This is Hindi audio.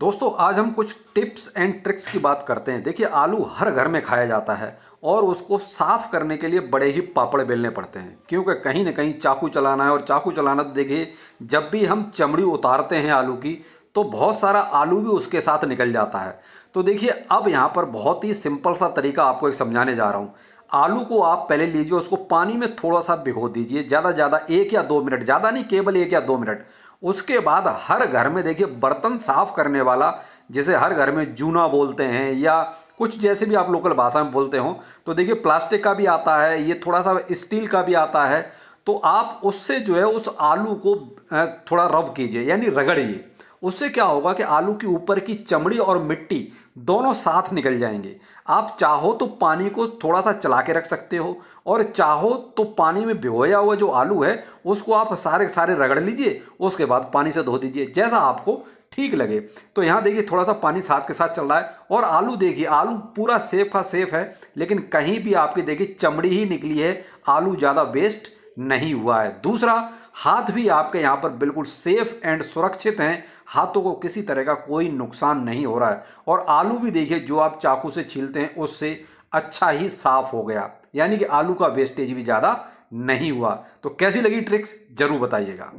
दोस्तों आज हम कुछ टिप्स एंड ट्रिक्स की बात करते हैं देखिए आलू हर घर में खाया जाता है और उसको साफ करने के लिए बड़े ही पापड़ बेलने पड़ते हैं क्योंकि कहीं ना कहीं चाकू चलाना है और चाकू चलाना तो देखिए जब भी हम चमड़ी उतारते हैं आलू की तो बहुत सारा आलू भी उसके साथ निकल जाता है तो देखिए अब यहाँ पर बहुत ही सिंपल सा तरीका आपको एक समझाने जा रहा हूँ आलू को आप पहले लीजिए उसको पानी में थोड़ा सा भिगो दीजिए ज़्यादा ज़्यादा एक या दो मिनट ज़्यादा नहीं केवल एक या दो मिनट उसके बाद हर घर में देखिए बर्तन साफ करने वाला जिसे हर घर में जूना बोलते हैं या कुछ जैसे भी आप लोकल भाषा में बोलते हो तो देखिए प्लास्टिक का भी आता है ये थोड़ा सा स्टील का भी आता है तो आप उससे जो है उस आलू को थोड़ा रब कीजिए यानी रगड़िए उससे क्या होगा कि आलू के ऊपर की चमड़ी और मिट्टी दोनों साथ निकल जाएंगे आप चाहो तो पानी को थोड़ा सा चला के रख सकते हो और चाहो तो पानी में भिगोया हुआ जो आलू है उसको आप सारे सारे रगड़ लीजिए उसके बाद पानी से धो दीजिए जैसा आपको ठीक लगे तो यहाँ देखिए थोड़ा सा पानी साथ के साथ चल रहा है और आलू देखिए आलू पूरा सेफ का सेफ है लेकिन कहीं भी आपकी देखिए चमड़ी ही निकली है आलू ज़्यादा वेस्ट नहीं हुआ है दूसरा हाथ भी आपके यहाँ पर बिल्कुल सेफ एंड सुरक्षित हैं हाथों को किसी तरह का कोई नुकसान नहीं हो रहा है और आलू भी देखिए जो आप चाकू से छीलते हैं उससे अच्छा ही साफ हो गया यानी कि आलू का वेस्टेज भी ज़्यादा नहीं हुआ तो कैसी लगी ट्रिक्स जरूर बताइएगा